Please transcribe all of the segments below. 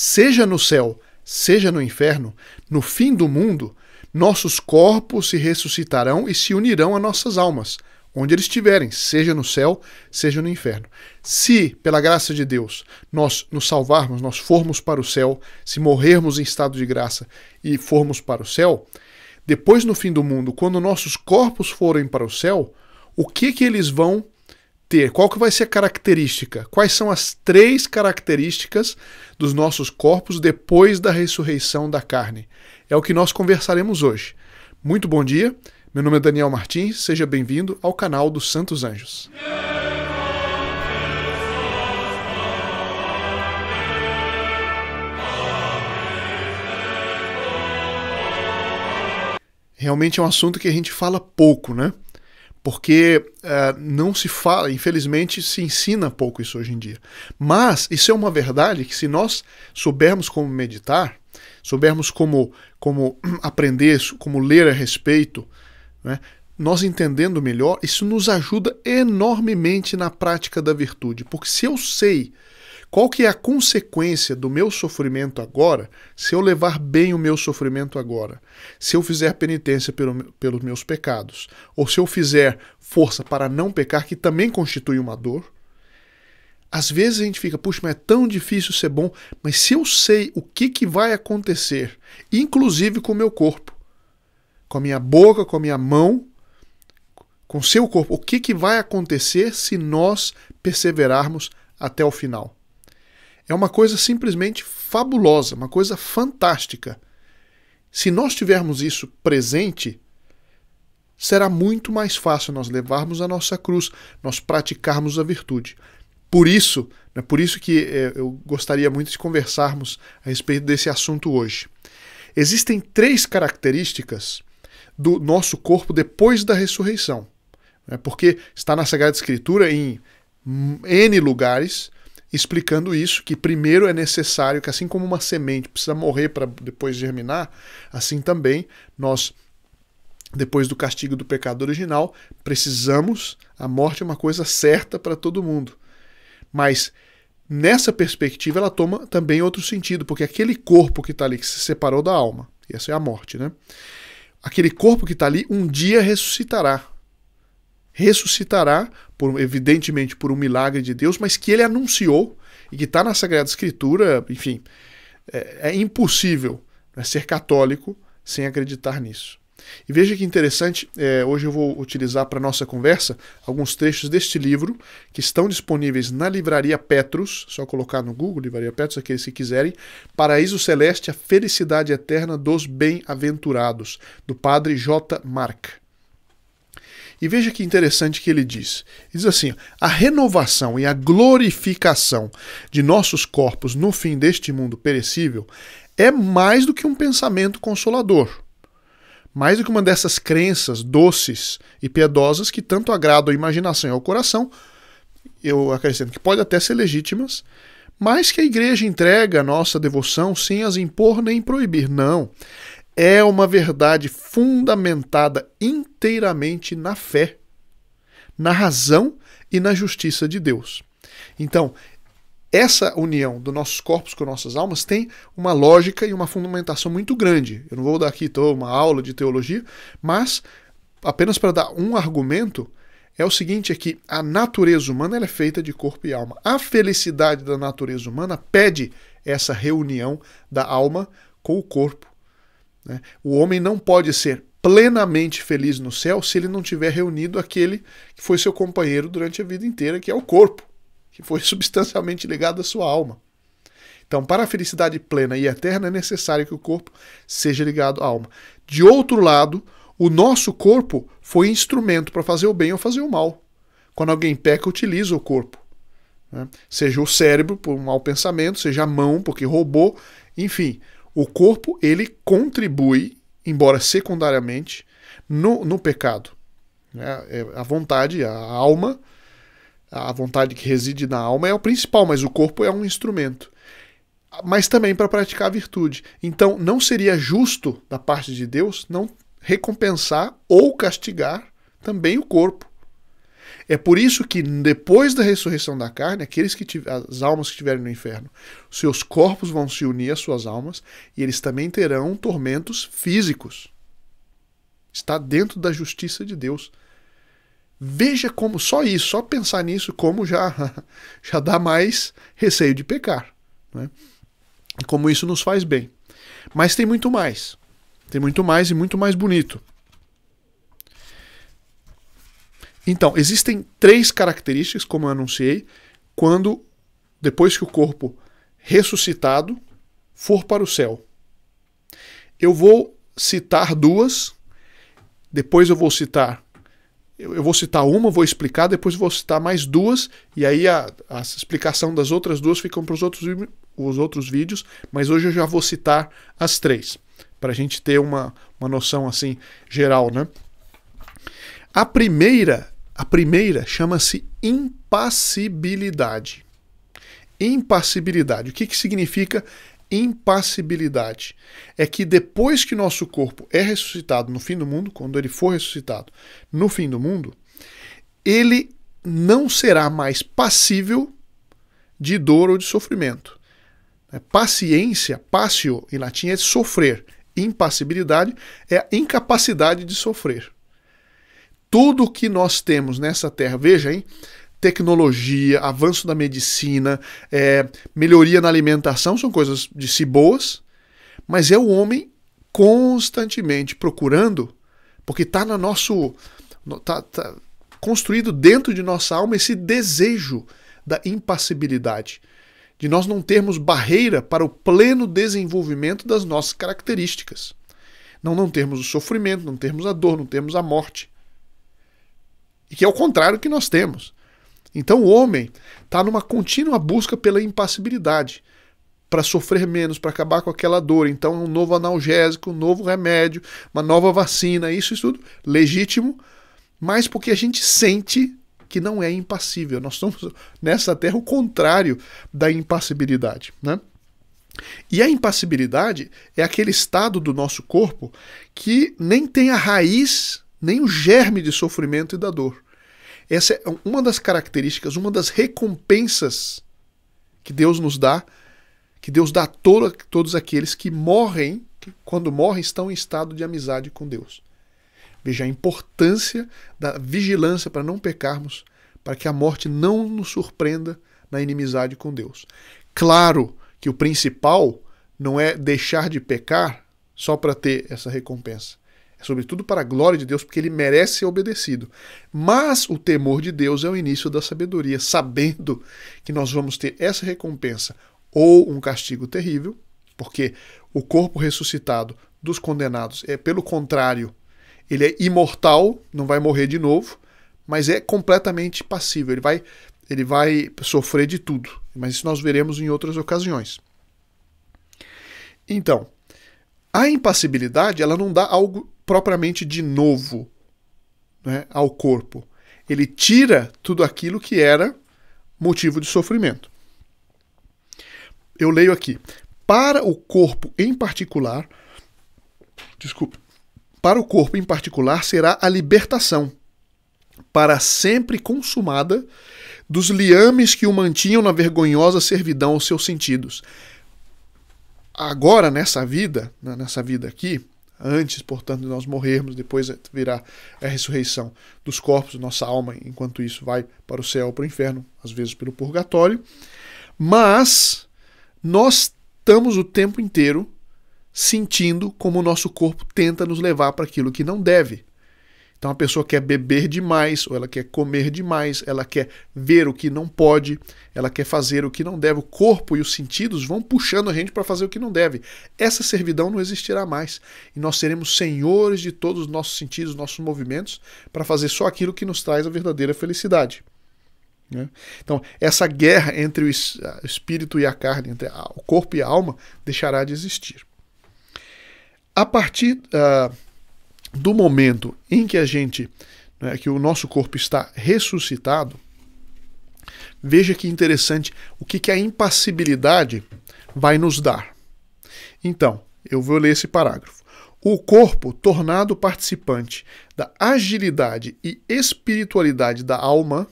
seja no céu, seja no inferno, no fim do mundo, nossos corpos se ressuscitarão e se unirão a nossas almas, onde eles estiverem, seja no céu, seja no inferno. Se, pela graça de Deus, nós nos salvarmos, nós formos para o céu, se morrermos em estado de graça e formos para o céu, depois no fim do mundo, quando nossos corpos forem para o céu, o que que eles vão ter? Qual que vai ser a característica? Quais são as três características dos nossos corpos depois da ressurreição da carne? É o que nós conversaremos hoje. Muito bom dia. Meu nome é Daniel Martins, seja bem-vindo ao canal dos Santos Anjos. Realmente é um assunto que a gente fala pouco, né? porque é, não se fala, infelizmente, se ensina pouco isso hoje em dia. Mas isso é uma verdade que, se nós soubermos como meditar, soubermos como, como aprender, como ler a respeito, né, nós entendendo melhor, isso nos ajuda enormemente na prática da virtude. Porque se eu sei qual que é a consequência do meu sofrimento agora se eu levar bem o meu sofrimento agora? Se eu fizer penitência pelo, pelos meus pecados, ou se eu fizer força para não pecar, que também constitui uma dor? Às vezes a gente fica, puxa, mas é tão difícil ser bom, mas se eu sei o que, que vai acontecer, inclusive com o meu corpo, com a minha boca, com a minha mão, com o seu corpo, o que, que vai acontecer se nós perseverarmos até o final? É uma coisa simplesmente fabulosa, uma coisa fantástica. Se nós tivermos isso presente, será muito mais fácil nós levarmos a nossa cruz, nós praticarmos a virtude. Por isso, é né, por isso que é, eu gostaria muito de conversarmos a respeito desse assunto hoje. Existem três características do nosso corpo depois da ressurreição. Né, porque está na Sagrada Escritura em N lugares explicando isso, que primeiro é necessário que, assim como uma semente precisa morrer para depois germinar, assim também nós, depois do castigo do pecado original, precisamos. A morte é uma coisa certa para todo mundo. Mas nessa perspectiva ela toma também outro sentido, porque aquele corpo que está ali, que se separou da alma, e essa é a morte, né? Aquele corpo que está ali um dia ressuscitará ressuscitará, por, evidentemente por um milagre de Deus, mas que ele anunciou e que está na Sagrada Escritura, enfim, é, é impossível né, ser católico sem acreditar nisso. E veja que interessante, é, hoje eu vou utilizar para nossa conversa alguns trechos deste livro que estão disponíveis na Livraria Petrus, só colocar no Google, Livraria Petrus, aqueles que quiserem, Paraíso Celeste, a Felicidade Eterna dos Bem-Aventurados, do padre J. Mark. E veja que interessante que ele diz. diz assim: a renovação e a glorificação de nossos corpos no fim deste mundo perecível é mais do que um pensamento consolador, mais do que uma dessas crenças doces e piedosas que tanto agradam à imaginação e ao coração. Eu acrescento que pode até ser legítimas, mas que a igreja entrega a nossa devoção sem as impor nem proibir. Não é uma verdade fundamentada inteiramente na fé, na razão e na justiça de Deus. Então, essa união dos nossos corpos com nossas almas tem uma lógica e uma fundamentação muito grande. Eu não vou dar aqui toda uma aula de teologia, mas apenas para dar um argumento, é o seguinte: é que a natureza humana é feita de corpo e alma. A felicidade da natureza humana pede essa reunião da alma com o corpo né? O homem não pode ser plenamente feliz no céu se ele não tiver reunido aquele que foi seu companheiro durante a vida inteira, que é o corpo, que foi substancialmente ligado à sua alma. Então, para a felicidade plena e eterna, é necessário que o corpo seja ligado à alma. De outro lado, o nosso corpo foi instrumento para fazer o bem ou fazer o mal. Quando alguém peca, utiliza o corpo. Né? Seja o cérebro, por um mau pensamento, seja a mão, porque roubou, enfim. O corpo, ele contribui, embora secundariamente, no, no pecado. Né? É, a vontade, a alma, a vontade que reside na alma é o principal, mas o corpo é um instrumento. Mas também para praticar a virtude. Então, não seria justo da parte de Deus não recompensar ou castigar também o corpo. É por isso que depois da ressurreição da carne, aqueles que as almas que estiverem no inferno, seus corpos vão se unir às suas almas e eles também terão tormentos físicos. Está dentro da justiça de Deus. Veja como só isso, só pensar nisso, como já já dá mais receio de pecar, né? Como isso nos faz bem. Mas tem muito mais. Tem muito mais e muito mais bonito. Então, existem três características, como eu anunciei, quando, depois que o corpo ressuscitado for para o céu. Eu vou citar duas, depois eu vou citar. Eu vou citar uma, vou explicar, depois vou citar mais duas, e aí a, a explicação das outras duas ficam para os outros, os outros vídeos, mas hoje eu já vou citar as três, para a gente ter uma, uma noção assim geral, né? A primeira a primeira chama-se impassibilidade. Impassibilidade. O que, que significa impassibilidade? É que depois que nosso corpo é ressuscitado no fim do mundo, quando ele for ressuscitado no fim do mundo, ele não será mais passível de dor ou de sofrimento. Né? Paciência, passio em latim é sofrer. Impassibilidade é a incapacidade de sofrer tudo o que nós temos nessa terra, veja, hein? Tecnologia, avanço da medicina, é, melhoria na alimentação, são coisas de si boas, mas é o homem constantemente procurando, porque está na nosso. Tá, tá, construído dentro de nossa alma esse desejo da impassibilidade, de nós não termos barreira para o pleno desenvolvimento das nossas características. Não não termos o sofrimento, não termos a dor, não termos a morte. E que é o contrário que nós temos. Então o homem está numa contínua busca pela impassibilidade, para sofrer menos, para acabar com aquela dor. Então é um novo analgésico, um novo remédio, uma nova vacina, isso, isso tudo legítimo, mas porque a gente sente que não é impassível. Nós somos nessa terra o contrário da impassibilidade, né? E a impassibilidade é aquele estado do nosso corpo que nem tem a raiz nem o germe de sofrimento e da dor. Essa é uma das características, uma das recompensas que Deus nos dá, que Deus dá a todo, todos aqueles que morrem, que quando morrem estão em estado de amizade com Deus. Veja a importância da vigilância para não pecarmos, para que a morte não nos surpreenda na inimizade com Deus. Claro que o principal não é deixar de pecar só para ter essa recompensa. É sobretudo para a glória de Deus, porque ele merece ser obedecido. Mas o temor de Deus é o início da sabedoria, sabendo que nós vamos ter essa recompensa ou um castigo terrível, porque o corpo ressuscitado dos condenados é, pelo contrário, ele é imortal, não vai morrer de novo, mas é completamente passível, ele vai, ele vai sofrer de tudo. Mas isso nós veremos em outras ocasiões. Então, a impassibilidade, ela não dá algo propriamente de novo né, ao corpo. Ele tira tudo aquilo que era motivo de sofrimento. Eu leio aqui. Para o corpo em particular, desculpe, para o corpo em particular será a libertação, para sempre consumada, dos liames que o mantinham na vergonhosa servidão aos seus sentidos. Agora, nessa vida, né, nessa vida aqui, antes, portanto, de nós morrermos, depois virá a ressurreição dos corpos, nossa alma, enquanto isso vai para o céu, para o inferno, às vezes pelo purgatório. Mas nós estamos o tempo inteiro sentindo como o nosso corpo tenta nos levar para aquilo que não deve. Então a pessoa quer beber demais, ou ela quer comer demais, ela quer ver o que não pode, ela quer fazer o que não deve. O corpo e os sentidos vão puxando a gente para fazer o que não deve. Essa servidão não existirá mais. E nós seremos senhores de todos os nossos sentidos, nossos movimentos, para fazer só aquilo que nos traz a verdadeira felicidade. Né? Então, essa guerra entre o espírito e a carne, entre o corpo e a alma, deixará de existir. A partir. Uh, do momento em que a gente, né, que o nosso corpo está ressuscitado, veja que interessante o que, que a impassibilidade vai nos dar. Então, eu vou ler esse parágrafo. O corpo, tornado participante da agilidade e espiritualidade da alma,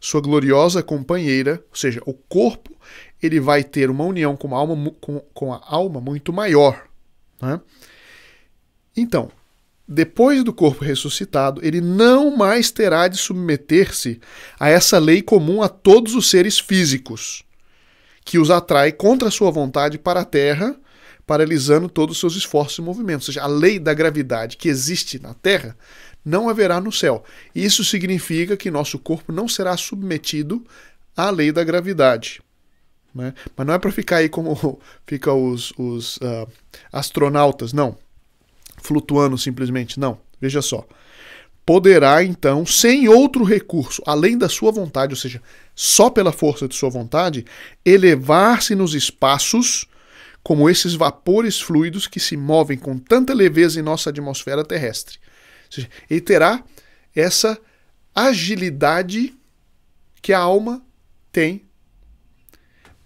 sua gloriosa companheira, ou seja, o corpo, ele vai ter uma união com a alma, com, com a alma muito maior. Né? Então, depois do corpo ressuscitado, ele não mais terá de submeter-se a essa lei comum a todos os seres físicos, que os atrai contra sua vontade para a Terra, paralisando todos os seus esforços e movimentos. Ou seja, a lei da gravidade que existe na Terra não haverá no céu. Isso significa que nosso corpo não será submetido à lei da gravidade. Né? Mas não é para ficar aí como ficam os, os uh, astronautas, não flutuando simplesmente. Não. Veja só. Poderá, então, sem outro recurso, além da sua vontade, ou seja, só pela força de sua vontade, elevar-se nos espaços como esses vapores fluidos que se movem com tanta leveza em nossa atmosfera terrestre. Ou seja, ele terá essa agilidade que a alma tem.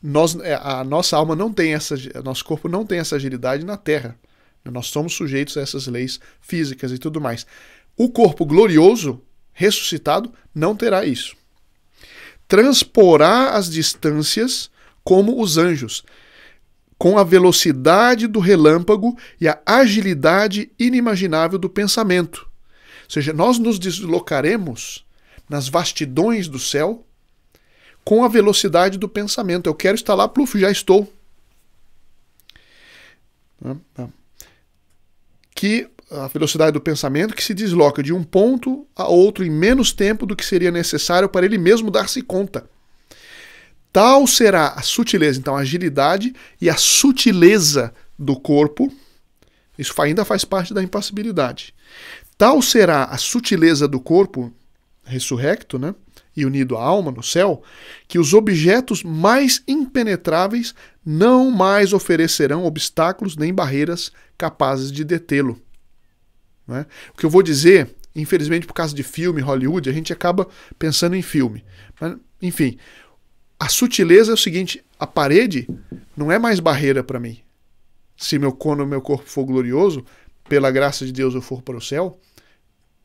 Nós, é, a nossa alma não tem essa, nosso corpo não tem essa agilidade na Terra. Né? Nós somos sujeitos a essas leis físicas e tudo mais. O corpo glorioso, ressuscitado, não terá isso. Transporá as distâncias como os anjos, com a velocidade do relâmpago e a agilidade inimaginável do pensamento. Ou seja, nós nos deslocaremos nas vastidões do céu com a velocidade do pensamento. Eu quero estar lá, pluf, já estou. Não, não que a velocidade do pensamento que se desloca de um ponto a outro em menos tempo do que seria necessário para ele mesmo dar-se conta. Tal será a sutileza, então a agilidade e a sutileza do corpo. Isso ainda faz parte da impassibilidade. Tal será a sutileza do corpo ressurrecto, né? e unido à alma no céu, que os objetos mais impenetráveis não mais oferecerão obstáculos nem barreiras capazes de detê-lo. Né? O que eu vou dizer, infelizmente, por causa de filme, Hollywood, a gente acaba pensando em filme. Mas, enfim, a sutileza é o seguinte: a parede não é mais barreira para mim. Se meu cono, meu corpo for glorioso, pela graça de Deus eu for para o céu,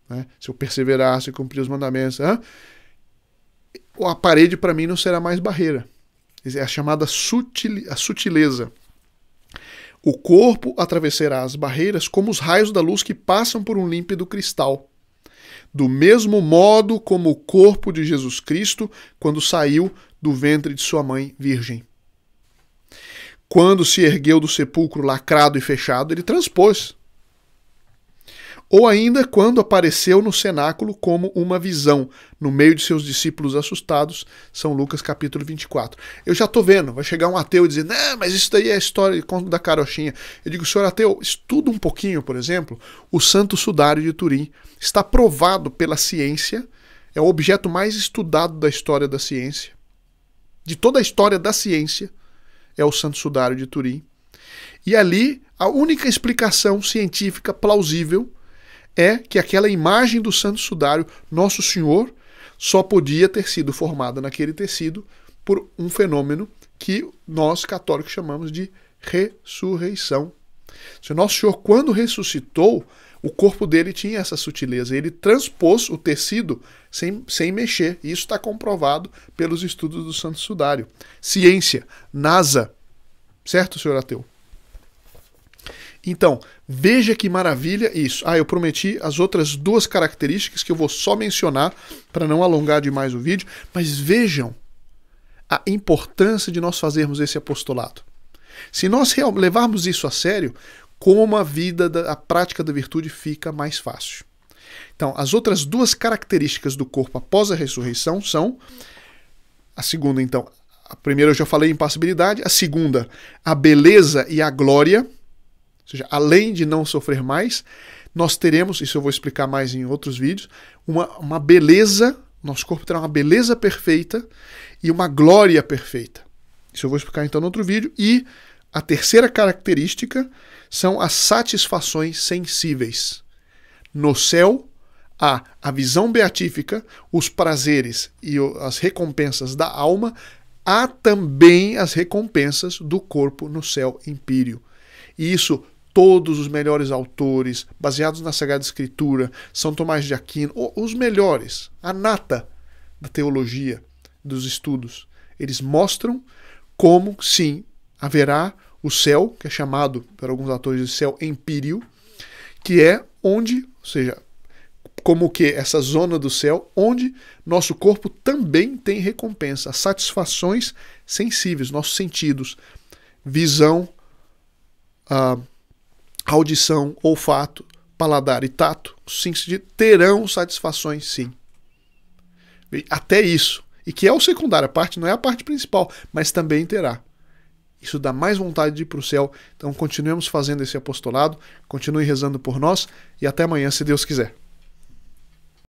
né? se eu perseverar, se eu cumprir os mandamentos, hein? a parede para mim não será mais barreira. É a chamada sutil, a sutileza. O corpo atravessará as barreiras como os raios da luz que passam por um límpido cristal. Do mesmo modo como o corpo de Jesus Cristo quando saiu do ventre de sua mãe virgem. Quando se ergueu do sepulcro lacrado e fechado, ele transpôs ou ainda quando apareceu no cenáculo como uma visão, no meio de seus discípulos assustados, São Lucas capítulo 24. Eu já estou vendo, vai chegar um ateu e dizer, não, né, mas isso daí é história, conto da carochinha. Eu digo, senhor ateu, estuda um pouquinho, por exemplo, o Santo Sudário de Turim. Está provado pela ciência, é o objeto mais estudado da história da ciência, de toda a história da ciência, é o Santo Sudário de Turim. E ali, a única explicação científica plausível é que aquela imagem do Santo Sudário, Nosso Senhor, só podia ter sido formada naquele tecido por um fenômeno que nós católicos chamamos de ressurreição. Se Nosso Senhor, quando ressuscitou, o corpo dele tinha essa sutileza. Ele transpôs o tecido sem, sem mexer. E isso está comprovado pelos estudos do Santo Sudário. Ciência, NASA. Certo, senhor ateu? Então, veja que maravilha isso. Ah, eu prometi as outras duas características que eu vou só mencionar para não alongar demais o vídeo, mas vejam a importância de nós fazermos esse apostolado. Se nós levarmos isso a sério, como a vida, da, a prática da virtude fica mais fácil. Então, as outras duas características do corpo após a ressurreição são a segunda, então, a primeira eu já falei impassibilidade, a segunda, a beleza e a glória, ou seja, além de não sofrer mais, nós teremos, isso eu vou explicar mais em outros vídeos, uma, uma beleza, nosso corpo terá uma beleza perfeita e uma glória perfeita. Isso eu vou explicar então no outro vídeo. E a terceira característica são as satisfações sensíveis. No céu há a visão beatífica, os prazeres e as recompensas da alma, há também as recompensas do corpo no céu impírio. E isso todos os melhores autores, baseados na Sagrada Escritura, São Tomás de Aquino, os melhores, a nata da teologia, dos estudos. Eles mostram como, sim, haverá o céu, que é chamado por alguns autores de céu empírio, que é onde, ou seja, como que essa zona do céu, onde nosso corpo também tem recompensa, satisfações sensíveis, nossos sentidos, visão, uh, audição, olfato, paladar e tato, os cinco sentidos, terão satisfações sim. Até isso. E que é o secundário, a parte não é a parte principal, mas também terá. Isso dá mais vontade de ir para o céu. Então continuemos fazendo esse apostolado, continue rezando por nós e até amanhã, se Deus quiser.